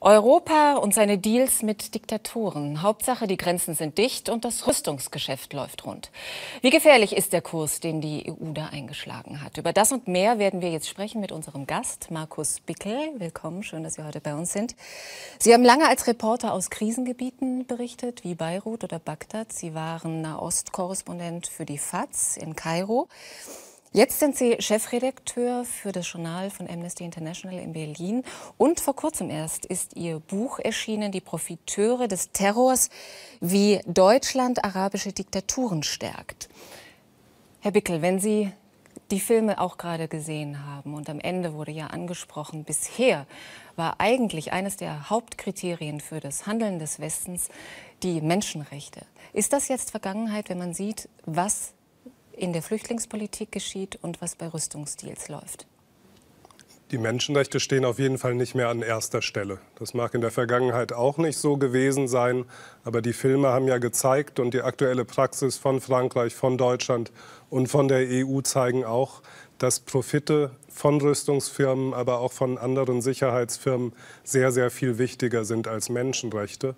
Europa und seine Deals mit Diktatoren. Hauptsache, die Grenzen sind dicht und das Rüstungsgeschäft läuft rund. Wie gefährlich ist der Kurs, den die EU da eingeschlagen hat? Über das und mehr werden wir jetzt sprechen mit unserem Gast, Markus Bickel. Willkommen, schön, dass Sie heute bei uns sind. Sie haben lange als Reporter aus Krisengebieten berichtet, wie Beirut oder Bagdad. Sie waren Nahost-Korrespondent für die FAZ in Kairo. Jetzt sind Sie Chefredakteur für das Journal von Amnesty International in Berlin. Und vor kurzem erst ist Ihr Buch erschienen, Die Profiteure des Terrors, wie Deutschland arabische Diktaturen stärkt. Herr Bickel, wenn Sie die Filme auch gerade gesehen haben und am Ende wurde ja angesprochen, bisher war eigentlich eines der Hauptkriterien für das Handeln des Westens die Menschenrechte. Ist das jetzt Vergangenheit, wenn man sieht, was in der Flüchtlingspolitik geschieht und was bei Rüstungsdeals läuft? Die Menschenrechte stehen auf jeden Fall nicht mehr an erster Stelle. Das mag in der Vergangenheit auch nicht so gewesen sein, aber die Filme haben ja gezeigt und die aktuelle Praxis von Frankreich, von Deutschland und von der EU zeigen auch, dass Profite von Rüstungsfirmen, aber auch von anderen Sicherheitsfirmen sehr, sehr viel wichtiger sind als Menschenrechte.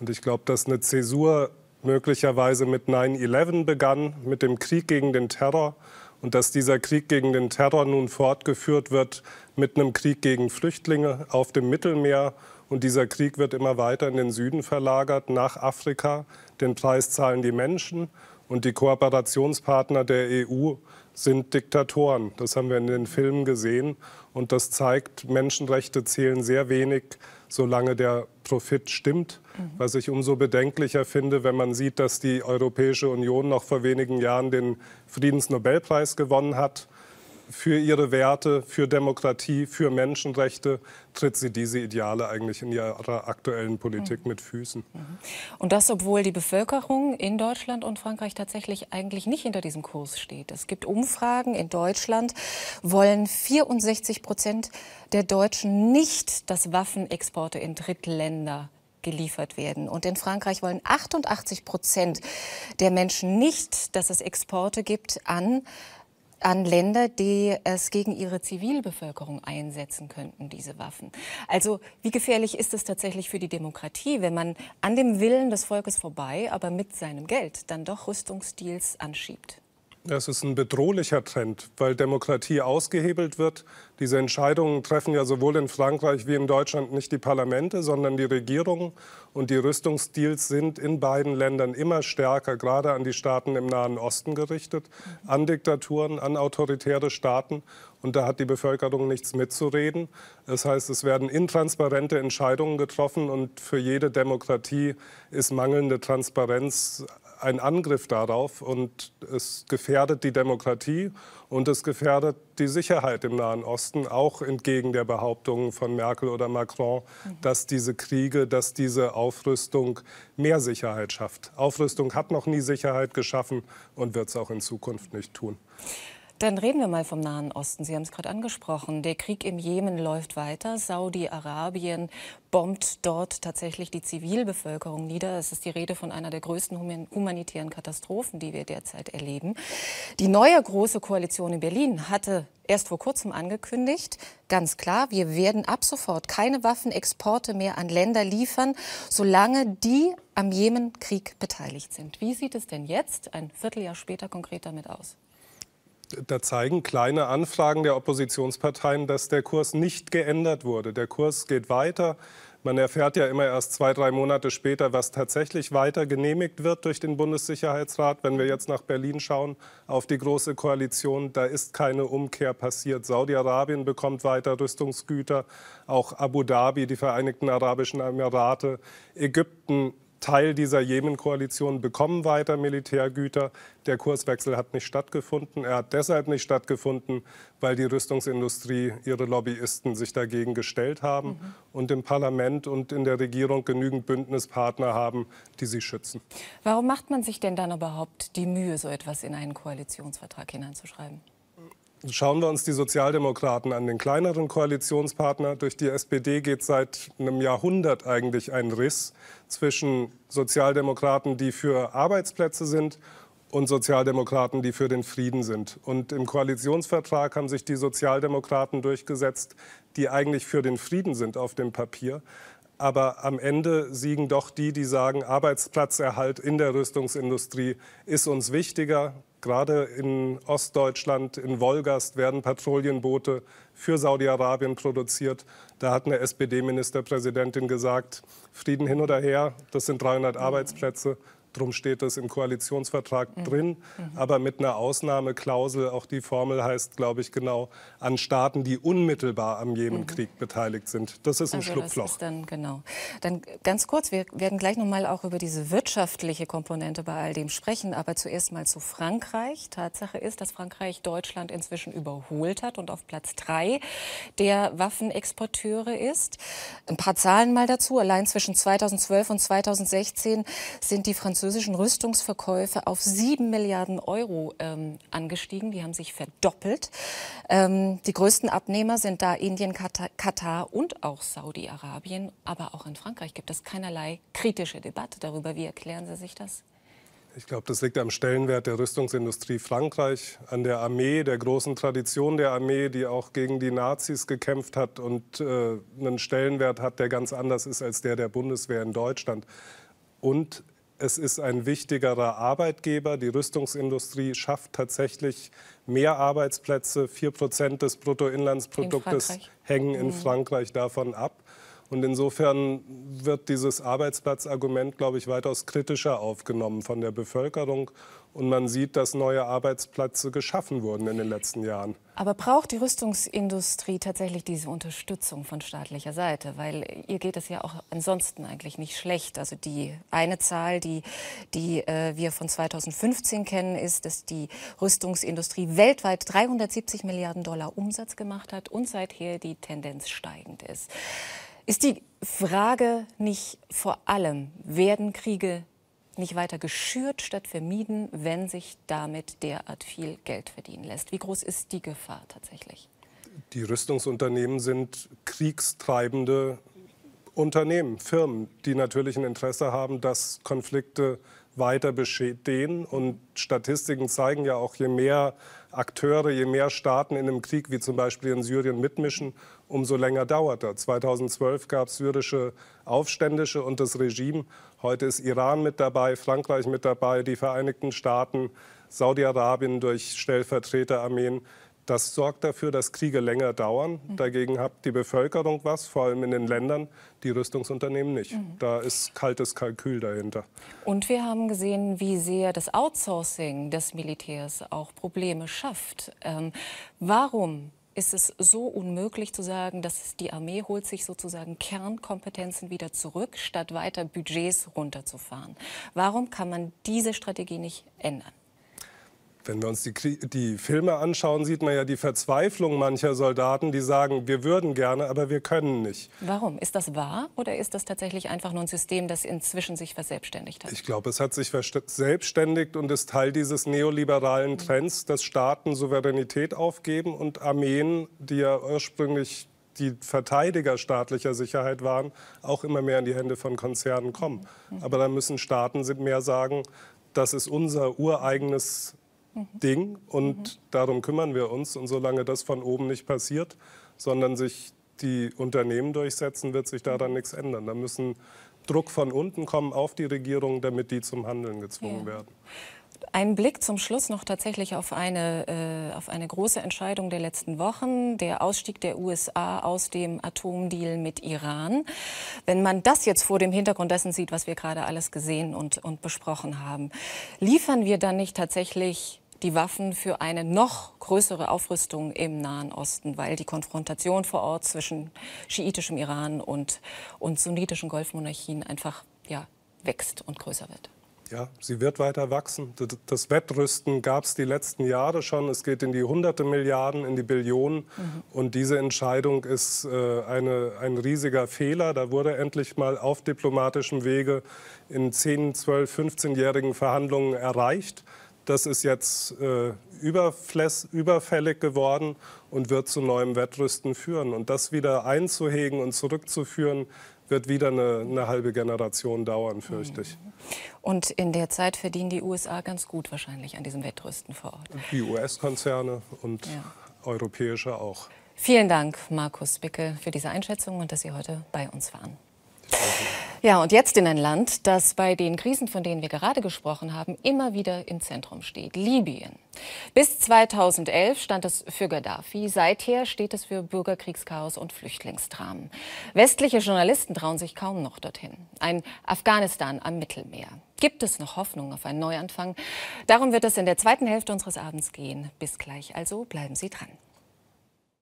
Und ich glaube, dass eine Zäsur möglicherweise mit 9-11 begann, mit dem Krieg gegen den Terror und dass dieser Krieg gegen den Terror nun fortgeführt wird mit einem Krieg gegen Flüchtlinge auf dem Mittelmeer. Und dieser Krieg wird immer weiter in den Süden verlagert, nach Afrika. Den Preis zahlen die Menschen und die Kooperationspartner der EU sind Diktatoren. Das haben wir in den Filmen gesehen. Und das zeigt, Menschenrechte zählen sehr wenig, solange der Profit stimmt. Was ich umso bedenklicher finde, wenn man sieht, dass die Europäische Union noch vor wenigen Jahren den Friedensnobelpreis gewonnen hat. Für ihre Werte, für Demokratie, für Menschenrechte tritt sie diese Ideale eigentlich in ihrer aktuellen Politik mhm. mit Füßen. Mhm. Und das, obwohl die Bevölkerung in Deutschland und Frankreich tatsächlich eigentlich nicht hinter diesem Kurs steht. Es gibt Umfragen. In Deutschland wollen 64 Prozent der Deutschen nicht, dass Waffenexporte in Drittländer geliefert werden. Und in Frankreich wollen 88 Prozent der Menschen nicht, dass es Exporte gibt an an Länder, die es gegen ihre Zivilbevölkerung einsetzen könnten, diese Waffen. Also wie gefährlich ist es tatsächlich für die Demokratie, wenn man an dem Willen des Volkes vorbei, aber mit seinem Geld dann doch Rüstungsdeals anschiebt? Das ist ein bedrohlicher Trend, weil Demokratie ausgehebelt wird. Diese Entscheidungen treffen ja sowohl in Frankreich wie in Deutschland nicht die Parlamente, sondern die Regierungen. Und die Rüstungsdeals sind in beiden Ländern immer stärker, gerade an die Staaten im Nahen Osten gerichtet, an Diktaturen, an autoritäre Staaten. Und da hat die Bevölkerung nichts mitzureden. Das heißt, es werden intransparente Entscheidungen getroffen und für jede Demokratie ist mangelnde Transparenz ein Angriff darauf und es gefährdet die Demokratie und es gefährdet die Sicherheit im Nahen Osten, auch entgegen der Behauptungen von Merkel oder Macron, mhm. dass diese Kriege, dass diese Aufrüstung mehr Sicherheit schafft. Aufrüstung hat noch nie Sicherheit geschaffen und wird es auch in Zukunft nicht tun. Dann reden wir mal vom Nahen Osten. Sie haben es gerade angesprochen. Der Krieg im Jemen läuft weiter. Saudi-Arabien bombt dort tatsächlich die Zivilbevölkerung nieder. Es ist die Rede von einer der größten humanitären Katastrophen, die wir derzeit erleben. Die neue große Koalition in Berlin hatte erst vor kurzem angekündigt, ganz klar, wir werden ab sofort keine Waffenexporte mehr an Länder liefern, solange die am Jemen-Krieg beteiligt sind. Wie sieht es denn jetzt, ein Vierteljahr später, konkret damit aus? Da zeigen kleine Anfragen der Oppositionsparteien, dass der Kurs nicht geändert wurde. Der Kurs geht weiter. Man erfährt ja immer erst zwei, drei Monate später, was tatsächlich weiter genehmigt wird durch den Bundessicherheitsrat. Wenn wir jetzt nach Berlin schauen, auf die Große Koalition, da ist keine Umkehr passiert. Saudi-Arabien bekommt weiter Rüstungsgüter, auch Abu Dhabi, die Vereinigten Arabischen Emirate, Ägypten Teil dieser Jemen-Koalition bekommen weiter Militärgüter. Der Kurswechsel hat nicht stattgefunden. Er hat deshalb nicht stattgefunden, weil die Rüstungsindustrie, ihre Lobbyisten sich dagegen gestellt haben mhm. und im Parlament und in der Regierung genügend Bündnispartner haben, die sie schützen. Warum macht man sich denn dann überhaupt die Mühe, so etwas in einen Koalitionsvertrag hineinzuschreiben? Schauen wir uns die Sozialdemokraten an, den kleineren Koalitionspartner. Durch die SPD geht seit einem Jahrhundert eigentlich ein Riss zwischen Sozialdemokraten, die für Arbeitsplätze sind, und Sozialdemokraten, die für den Frieden sind. Und im Koalitionsvertrag haben sich die Sozialdemokraten durchgesetzt, die eigentlich für den Frieden sind auf dem Papier. Aber am Ende siegen doch die, die sagen, Arbeitsplatzerhalt in der Rüstungsindustrie ist uns wichtiger. Gerade in Ostdeutschland, in Wolgast werden Patrouillenboote für Saudi-Arabien produziert. Da hat eine SPD-Ministerpräsidentin gesagt, Frieden hin oder her, das sind 300 Arbeitsplätze, Darum steht es im Koalitionsvertrag mhm. drin, mhm. aber mit einer Ausnahmeklausel. Auch die Formel heißt, glaube ich, genau an Staaten, die unmittelbar am Jemenkrieg mhm. beteiligt sind. Das ist ein also Schlupfloch. Das ist dann genau. Dann ganz kurz, wir werden gleich noch mal auch über diese wirtschaftliche Komponente bei all dem sprechen, aber zuerst mal zu Frankreich. Tatsache ist, dass Frankreich Deutschland inzwischen überholt hat und auf Platz drei der Waffenexporteure ist. Ein paar Zahlen mal dazu. Allein zwischen 2012 und 2016 sind die französischen französischen Rüstungsverkäufe auf 7 Milliarden Euro ähm, angestiegen. Die haben sich verdoppelt. Ähm, die größten Abnehmer sind da Indien, Katar, und auch Saudi-Arabien. Aber auch in Frankreich gibt es keinerlei kritische Debatte darüber. Wie erklären Sie sich das? Ich glaube, das liegt am Stellenwert der Rüstungsindustrie Frankreich, an der Armee, der großen Tradition der Armee, die auch gegen die Nazis gekämpft hat und äh, einen Stellenwert hat, der ganz anders ist als der der Bundeswehr in Deutschland. Und es ist ein wichtigerer Arbeitgeber. Die Rüstungsindustrie schafft tatsächlich mehr Arbeitsplätze. Vier Prozent des Bruttoinlandsproduktes in hängen in mhm. Frankreich davon ab. Und insofern wird dieses Arbeitsplatzargument, glaube ich, weitaus kritischer aufgenommen von der Bevölkerung. Und man sieht, dass neue Arbeitsplätze geschaffen wurden in den letzten Jahren. Aber braucht die Rüstungsindustrie tatsächlich diese Unterstützung von staatlicher Seite? Weil ihr geht es ja auch ansonsten eigentlich nicht schlecht. Also die eine Zahl, die, die äh, wir von 2015 kennen, ist, dass die Rüstungsindustrie weltweit 370 Milliarden Dollar Umsatz gemacht hat und seither die Tendenz steigend ist. Ist die Frage nicht vor allem, werden Kriege nicht weiter geschürt statt vermieden, wenn sich damit derart viel Geld verdienen lässt? Wie groß ist die Gefahr tatsächlich? Die Rüstungsunternehmen sind kriegstreibende Unternehmen, Firmen, die natürlich ein Interesse haben, dass Konflikte weiter bestehen. Und Statistiken zeigen ja auch, je mehr Akteure, je mehr Staaten in einem Krieg wie zum Beispiel in Syrien mitmischen, umso länger dauert er. 2012 gab es syrische Aufständische und das Regime. Heute ist Iran mit dabei, Frankreich mit dabei, die Vereinigten Staaten, Saudi-Arabien durch Stellvertreterarmeen. Das sorgt dafür, dass Kriege länger dauern. Mhm. Dagegen hat die Bevölkerung was, vor allem in den Ländern, die Rüstungsunternehmen nicht. Mhm. Da ist kaltes Kalkül dahinter. Und wir haben gesehen, wie sehr das Outsourcing des Militärs auch Probleme schafft. Ähm, warum ist es so unmöglich zu sagen, dass die Armee holt sich sozusagen Kernkompetenzen wieder zurück, statt weiter Budgets runterzufahren? Warum kann man diese Strategie nicht ändern? Wenn wir uns die, die, Filme anschauen, sieht man ja die Verzweiflung mancher Soldaten, die sagen, wir würden gerne, aber wir können nicht. Warum? Ist das wahr oder ist das tatsächlich einfach nur ein System, das inzwischen sich verselbstständigt hat? Ich glaube, es hat sich verselbstständigt und ist Teil dieses neoliberalen mhm. Trends, dass Staaten Souveränität aufgeben und Armeen, die ja ursprünglich die Verteidiger staatlicher Sicherheit waren, auch immer mehr in die Hände von Konzernen kommen. Mhm. Aber dann müssen Staaten mehr sagen, das ist unser ureigenes Ding und mhm. darum kümmern wir uns. Und solange das von oben nicht passiert, sondern sich die Unternehmen durchsetzen, wird sich daran nichts ändern. Da müssen Druck von unten kommen auf die Regierung, damit die zum Handeln gezwungen ja. werden. Ein Blick zum Schluss noch tatsächlich auf eine, äh, auf eine große Entscheidung der letzten Wochen, der Ausstieg der USA aus dem Atomdeal mit Iran. Wenn man das jetzt vor dem Hintergrund dessen sieht, was wir gerade alles gesehen und, und besprochen haben, liefern wir dann nicht tatsächlich die Waffen für eine noch größere Aufrüstung im Nahen Osten, weil die Konfrontation vor Ort zwischen schiitischem Iran und, und sunnitischen Golfmonarchien einfach ja, wächst und größer wird. Ja, sie wird weiter wachsen. Das Wettrüsten gab es die letzten Jahre schon. Es geht in die hunderte Milliarden, in die Billionen. Mhm. Und diese Entscheidung ist äh, eine, ein riesiger Fehler. Da wurde endlich mal auf diplomatischem Wege in 10, 12, 15-jährigen Verhandlungen erreicht. Das ist jetzt äh, überfällig geworden und wird zu neuem Wettrüsten führen. Und das wieder einzuhegen und zurückzuführen, wird wieder eine, eine halbe Generation dauern, fürchte ich. Mhm. Und in der Zeit verdienen die USA ganz gut wahrscheinlich an diesem Wettrüsten vor Ort. Die US-Konzerne und ja. europäische auch. Vielen Dank, Markus Bicke, für diese Einschätzung und dass Sie heute bei uns waren. Ich ja, und jetzt in ein Land, das bei den Krisen, von denen wir gerade gesprochen haben, immer wieder im Zentrum steht, Libyen. Bis 2011 stand es für Gaddafi, seither steht es für Bürgerkriegschaos und Flüchtlingsdramen. Westliche Journalisten trauen sich kaum noch dorthin. Ein Afghanistan am Mittelmeer. Gibt es noch Hoffnung auf einen Neuanfang? Darum wird es in der zweiten Hälfte unseres Abends gehen. Bis gleich also, bleiben Sie dran.